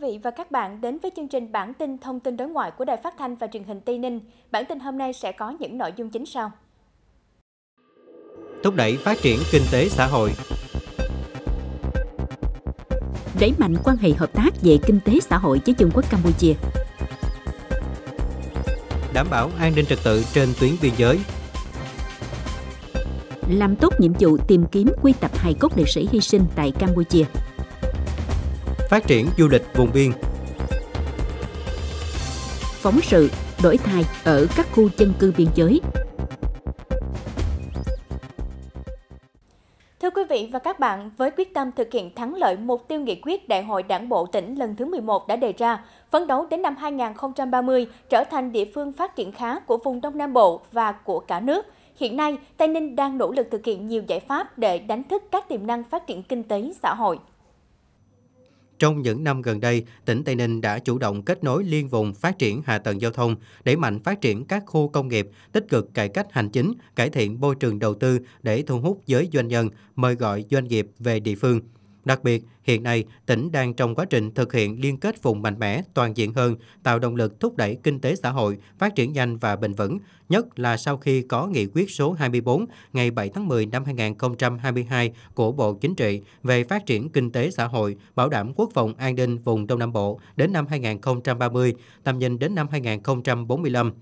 vị và các bạn đến với chương trình bản tin thông tin đối ngoại của Đài Phát thanh và Truyền hình Tây Ninh. Bản tin hôm nay sẽ có những nội dung chính sau. Thúc đẩy phát triển kinh tế xã hội. Đẩy mạnh quan hệ hợp tác về kinh tế xã hội với Trung Quốc Campuchia. Đảm bảo an ninh trật tự trên tuyến biên giới. Làm tốt nhiệm vụ tìm kiếm quy tập hài cốt liệt sĩ hy sinh tại Campuchia phát triển du lịch vùng biên. Phóng sự đổi thay ở các khu dân cư biên giới Thưa quý vị và các bạn, với quyết tâm thực hiện thắng lợi mục tiêu nghị quyết Đại hội Đảng bộ tỉnh lần thứ 11 đã đề ra, phấn đấu đến năm 2030 trở thành địa phương phát triển khá của vùng Đông Nam Bộ và của cả nước. Hiện nay, Tây Ninh đang nỗ lực thực hiện nhiều giải pháp để đánh thức các tiềm năng phát triển kinh tế xã hội. Trong những năm gần đây, tỉnh Tây Ninh đã chủ động kết nối liên vùng phát triển hạ tầng giao thông, đẩy mạnh phát triển các khu công nghiệp, tích cực cải cách hành chính, cải thiện môi trường đầu tư để thu hút giới doanh nhân, mời gọi doanh nghiệp về địa phương. Đặc biệt, hiện nay, tỉnh đang trong quá trình thực hiện liên kết vùng mạnh mẽ, toàn diện hơn, tạo động lực thúc đẩy kinh tế xã hội, phát triển nhanh và bền vững, nhất là sau khi có nghị quyết số 24 ngày 7 tháng 10 năm 2022 của Bộ Chính trị về phát triển kinh tế xã hội, bảo đảm quốc phòng an ninh vùng Đông Nam Bộ đến năm 2030, tầm nhìn đến năm 2045.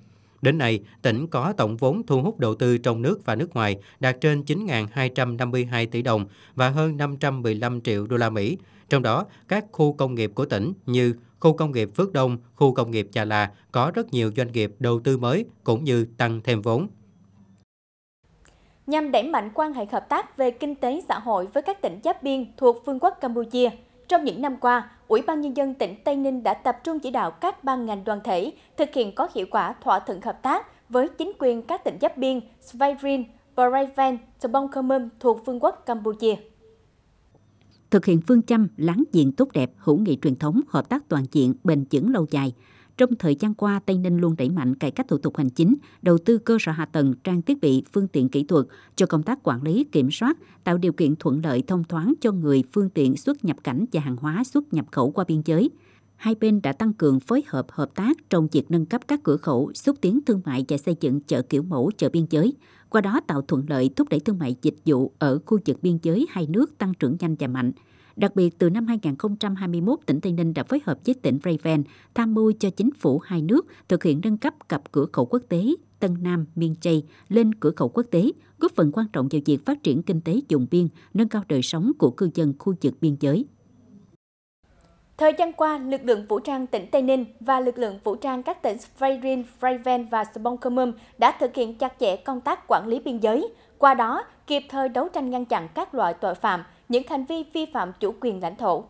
Đến nay, tỉnh có tổng vốn thu hút đầu tư trong nước và nước ngoài đạt trên 9.252 tỷ đồng và hơn 515 triệu đô la Mỹ. Trong đó, các khu công nghiệp của tỉnh như khu công nghiệp Phước Đông, khu công nghiệp Chà Là có rất nhiều doanh nghiệp đầu tư mới cũng như tăng thêm vốn. Nhằm đẩy mạnh quan hệ hợp tác về kinh tế xã hội với các tỉnh giáp biên thuộc Vương quốc Campuchia, trong những năm qua, Ủy ban Nhân dân tỉnh Tây Ninh đã tập trung chỉ đạo các ban ngành đoàn thể thực hiện có hiệu quả thỏa thuận hợp tác với chính quyền các tỉnh giáp biên Svayrin, Brayven, Tbongkomum thuộc Vương quốc Campuchia. Thực hiện phương châm láng giềng tốt đẹp, hữu nghị truyền thống, hợp tác toàn diện, bền vững lâu dài – trong thời gian qua, Tây Ninh luôn đẩy mạnh cải cách thủ tục hành chính, đầu tư cơ sở hạ tầng, trang thiết bị, phương tiện kỹ thuật cho công tác quản lý, kiểm soát, tạo điều kiện thuận lợi thông thoáng cho người phương tiện xuất nhập cảnh và hàng hóa xuất nhập khẩu qua biên giới hai bên đã tăng cường phối hợp hợp tác trong việc nâng cấp các cửa khẩu, xúc tiến thương mại và xây dựng chợ kiểu mẫu chợ biên giới, qua đó tạo thuận lợi thúc đẩy thương mại dịch vụ ở khu vực biên giới hai nước tăng trưởng nhanh và mạnh. Đặc biệt, từ năm 2021, tỉnh Tây Ninh đã phối hợp với tỉnh Raven tham mưu cho chính phủ hai nước thực hiện nâng cấp cặp cửa khẩu quốc tế Tân Nam Miên Chay lên cửa khẩu quốc tế, góp phần quan trọng vào việc phát triển kinh tế vùng biên, nâng cao đời sống của cư dân khu vực biên giới. Thời gian qua, lực lượng vũ trang tỉnh Tây Ninh và lực lượng vũ trang các tỉnh Sveirin, Freiven và Sbongkomum đã thực hiện chặt chẽ công tác quản lý biên giới, qua đó kịp thời đấu tranh ngăn chặn các loại tội phạm, những hành vi vi phạm chủ quyền lãnh thổ.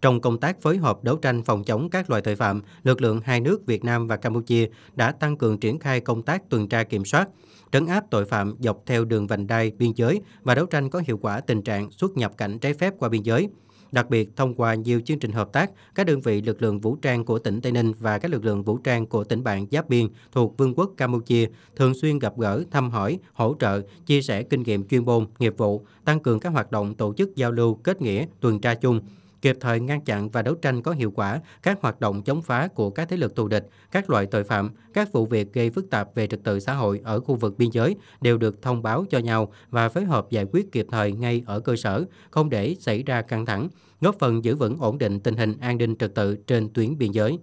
Trong công tác phối hợp đấu tranh phòng chống các loại tội phạm, lực lượng hai nước Việt Nam và Campuchia đã tăng cường triển khai công tác tuần tra kiểm soát, trấn áp tội phạm dọc theo đường vành đai biên giới và đấu tranh có hiệu quả tình trạng xuất nhập cảnh trái phép qua biên giới. Đặc biệt, thông qua nhiều chương trình hợp tác, các đơn vị lực lượng vũ trang của tỉnh Tây Ninh và các lực lượng vũ trang của tỉnh bạn giáp biên thuộc Vương quốc Campuchia thường xuyên gặp gỡ, thăm hỏi, hỗ trợ, chia sẻ kinh nghiệm chuyên môn, nghiệp vụ, tăng cường các hoạt động tổ chức giao lưu, kết nghĩa, tuần tra chung, kịp thời ngăn chặn và đấu tranh có hiệu quả các hoạt động chống phá của các thế lực thù địch, các loại tội phạm, các vụ việc gây phức tạp về trật tự xã hội ở khu vực biên giới đều được thông báo cho nhau và phối hợp giải quyết kịp thời ngay ở cơ sở, không để xảy ra căng thẳng, góp phần giữ vững ổn định tình hình an ninh trật tự trên tuyến biên giới.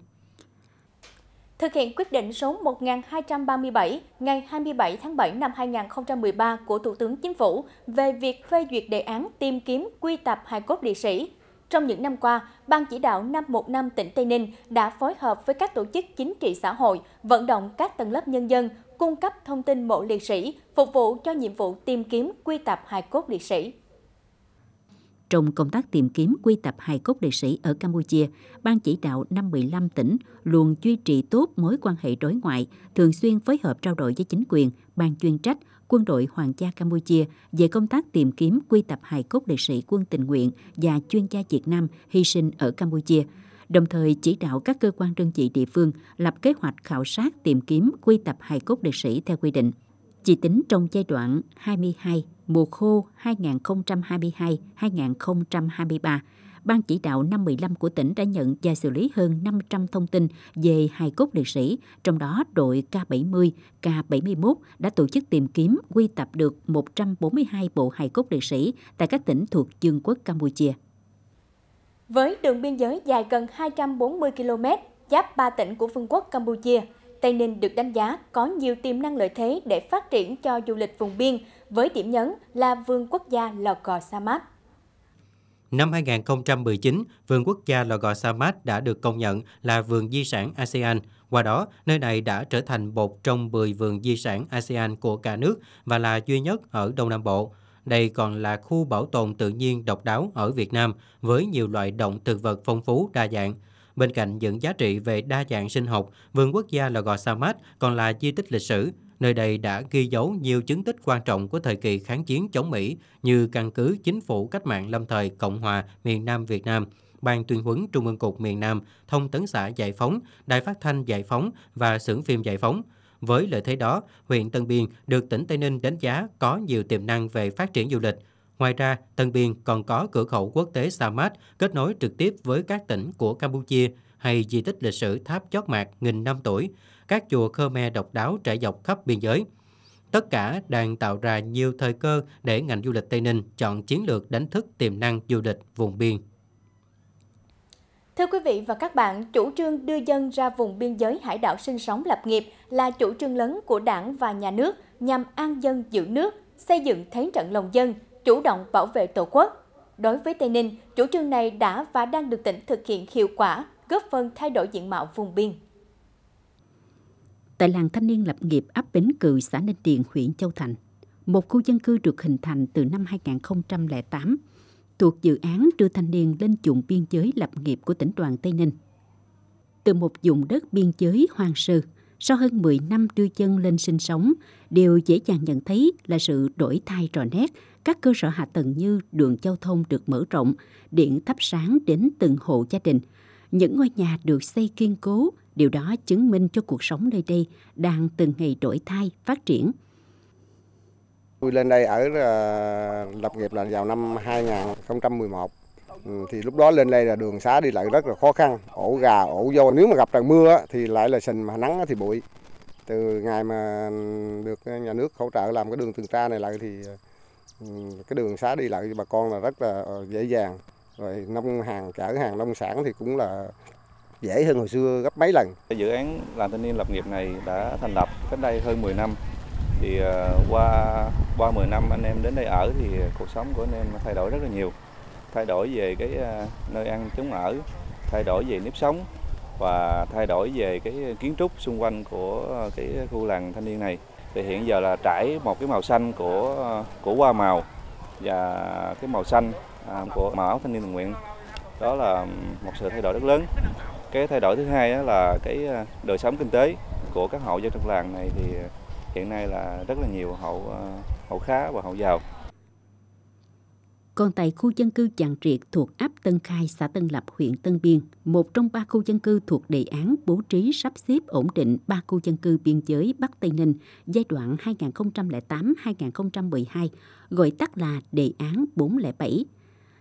Thực hiện quyết định số 1237 ngày 27 tháng 7 năm 2013 của Thủ tướng Chính phủ về việc phê duyệt đề án tìm kiếm quy tập hài cốt liệt sĩ trong những năm qua, Ban chỉ đạo 515 tỉnh Tây Ninh đã phối hợp với các tổ chức chính trị xã hội, vận động các tầng lớp nhân dân cung cấp thông tin mộ liệt sĩ, phục vụ cho nhiệm vụ tìm kiếm quy tập hài cốt liệt sĩ. Trong công tác tìm kiếm quy tập hài cốt liệt sĩ ở Campuchia, Ban chỉ đạo 515 tỉnh luôn duy trì tốt mối quan hệ đối ngoại, thường xuyên phối hợp trao đổi với chính quyền, ban chuyên trách, quân đội Hoàng gia Campuchia về công tác tìm kiếm quy tập hài cốt liệt sĩ quân tình nguyện và chuyên gia Việt Nam hy sinh ở Campuchia, đồng thời chỉ đạo các cơ quan đơn vị địa phương lập kế hoạch khảo sát tìm kiếm quy tập hài cốt liệt sĩ theo quy định. Chỉ tính trong giai đoạn 22 mùa khô 2022-2023, Ban chỉ đạo 515 của tỉnh đã nhận và xử lý hơn 500 thông tin về hài cốt liệt sĩ, trong đó đội K70, K71 đã tổ chức tìm kiếm, quy tập được 142 bộ hài cốt liệt sĩ tại các tỉnh thuộc Dương quốc Campuchia. Với đường biên giới dài gần 240 km, giáp ba tỉnh của Vương quốc Campuchia, Tây Ninh được đánh giá có nhiều tiềm năng lợi thế để phát triển cho du lịch vùng biên với điểm nhấn là vườn quốc gia Lò Cò Sa Mát. Năm 2019, vườn quốc gia Lò Gò Sa Mát đã được công nhận là vườn di sản ASEAN. Qua đó, nơi này đã trở thành một trong 10 vườn di sản ASEAN của cả nước và là duy nhất ở Đông Nam Bộ. Đây còn là khu bảo tồn tự nhiên độc đáo ở Việt Nam với nhiều loại động thực vật phong phú đa dạng. Bên cạnh những giá trị về đa dạng sinh học, vườn quốc gia Lò Gò Sa Mát còn là di tích lịch sử, Nơi đây đã ghi dấu nhiều chứng tích quan trọng của thời kỳ kháng chiến chống Mỹ như căn cứ chính phủ cách mạng lâm thời Cộng hòa miền Nam Việt Nam, Ban tuyên huấn Trung ương Cục miền Nam, Thông tấn xã Giải phóng, Đài phát thanh Giải phóng và xưởng phim Giải phóng. Với lợi thế đó, huyện Tân Biên được tỉnh Tây Ninh đánh giá có nhiều tiềm năng về phát triển du lịch. Ngoài ra, Tân Biên còn có cửa khẩu quốc tế Sa Mát kết nối trực tiếp với các tỉnh của Campuchia, hay di tích lịch sử tháp chót mạc nghìn năm tuổi, các chùa Khmer độc đáo trải dọc khắp biên giới. Tất cả đang tạo ra nhiều thời cơ để ngành du lịch Tây Ninh chọn chiến lược đánh thức tiềm năng du lịch vùng biên. Thưa quý vị và các bạn, chủ trương đưa dân ra vùng biên giới hải đảo sinh sống lập nghiệp là chủ trương lớn của đảng và nhà nước nhằm an dân giữ nước, xây dựng thế trận lòng dân, chủ động bảo vệ tổ quốc. Đối với Tây Ninh, chủ trương này đã và đang được tỉnh thực hiện hiệu quả góp phần thay đổi diện mạo vùng biên. Tại làng thanh niên lập nghiệp ấp Bến Cừ, xã Ninh Điền, huyện Châu Thành, một khu dân cư được hình thành từ năm 2008 thuộc dự án đưa thanh niên lên vùng biên giới lập nghiệp của tỉnh đoàn Tây Ninh. Từ một vùng đất biên giới hoang sơ, sau hơn 10 năm đưa chân lên sinh sống, đều dễ dàng nhận thấy là sự đổi thay rõ nét. Các cơ sở hạ tầng như đường giao thông được mở rộng, điện thắp sáng đến từng hộ gia đình, những ngôi nhà được xây kiên cố, điều đó chứng minh cho cuộc sống nơi đây đang từng ngày đổi thay, phát triển. Tôi lên đây ở ờ, lập nghiệp là vào năm 2011. Ừ, thì lúc đó lên đây là đường xá đi lại rất là khó khăn, ổ gà, ổ voi. Nếu mà gặp trời mưa thì lại là sình mà nắng thì bụi. Từ ngày mà được nhà nước hỗ trợ làm cái đường tuần tra này lại thì ừ, cái đường xá đi lại bà con là rất là ờ, dễ dàng rồi nông hàng chở hàng nông sản thì cũng là dễ hơn hồi xưa gấp mấy lần. Dự án làng thanh niên lập nghiệp này đã thành lập cách đây hơn 10 năm. Thì ờ, qua qua 10 năm anh em đến đây ở thì cuộc sống của anh em thay đổi rất là nhiều. Thay đổi về cái ờ, nơi ăn chống ở, thay đổi về nếp sống và thay đổi về cái kiến trúc xung quanh của ờ, cái khu làng thanh niên này. Thì hiện giờ là trải một cái màu xanh của của hoa màu và cái màu xanh À, của mão thanh niên tình nguyện đó là một sự thay đổi rất lớn cái thay đổi thứ hai là cái à, đời sống kinh tế của các hộ dân trong làng này thì hiện nay là rất là nhiều hộ à, hộ khá và hộ giàu còn tại khu dân cư Chàng Triệt thuộc ấp Tân Khai, xã Tân Lập, huyện Tân Biên, một trong ba khu dân cư thuộc đề án bố trí sắp xếp ổn định ba khu dân cư biên giới Bắc Tây Ninh giai đoạn 2008-2012, gọi tắt là đề án 407.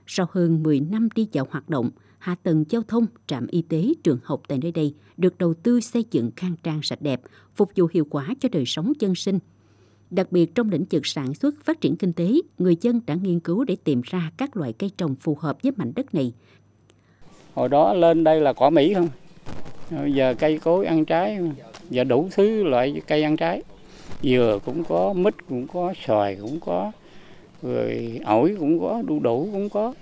Sau hơn 10 năm đi vào hoạt động, hạ tầng giao thông, trạm y tế, trường học tại nơi đây được đầu tư xây dựng khang trang sạch đẹp, phục vụ hiệu quả cho đời sống dân sinh. Đặc biệt trong lĩnh vực sản xuất, phát triển kinh tế, người dân đã nghiên cứu để tìm ra các loại cây trồng phù hợp với mảnh đất này. Hồi đó lên đây là cỏ Mỹ không? Bây giờ cây cối ăn trái, giờ đủ thứ loại cây ăn trái. Dừa cũng có, mít cũng có, xoài cũng có, rồi ổi cũng có đu đủ cũng có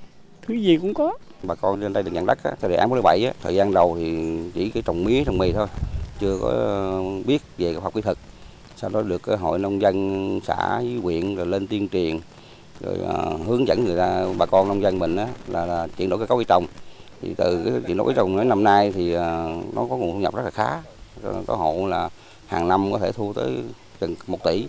thứ gì cũng có bà con lên đây được nhận đất á, theo đề án 47 á, thời gian đầu thì chỉ cái trồng mía trồng mì thôi chưa có biết về khoa học kỹ thuật sau đó được hội nông dân xã với huyện rồi lên tuyên truyền rồi à, hướng dẫn người ta bà con nông dân mình á, là, là chuyển đổi cơ cấu cây trồng thì từ cái chuyển đổi cây trồng đến năm nay thì à, nó có nguồn thu nhập rất là khá có hộ là hàng năm có thể thu tới gần 1 tỷ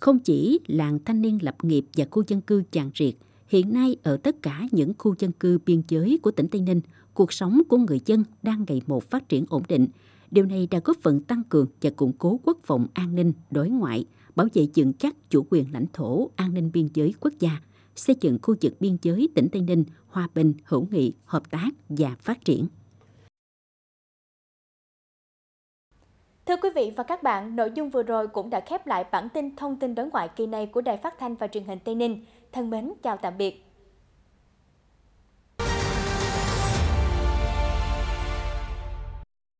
không chỉ làng thanh niên lập nghiệp và khu dân cư Chàng Riệt, hiện nay ở tất cả những khu dân cư biên giới của tỉnh Tây Ninh, cuộc sống của người dân đang ngày một phát triển ổn định. Điều này đã góp phần tăng cường và củng cố quốc phòng an ninh, đối ngoại, bảo vệ vững chắc chủ quyền lãnh thổ, an ninh biên giới quốc gia, xây dựng khu vực biên giới tỉnh Tây Ninh hòa bình, hữu nghị, hợp tác và phát triển. Thưa quý vị và các bạn, nội dung vừa rồi cũng đã khép lại bản tin thông tin đối ngoại kỳ này của Đài Phát thanh và Truyền hình Tây Ninh. Thân mến, chào tạm biệt.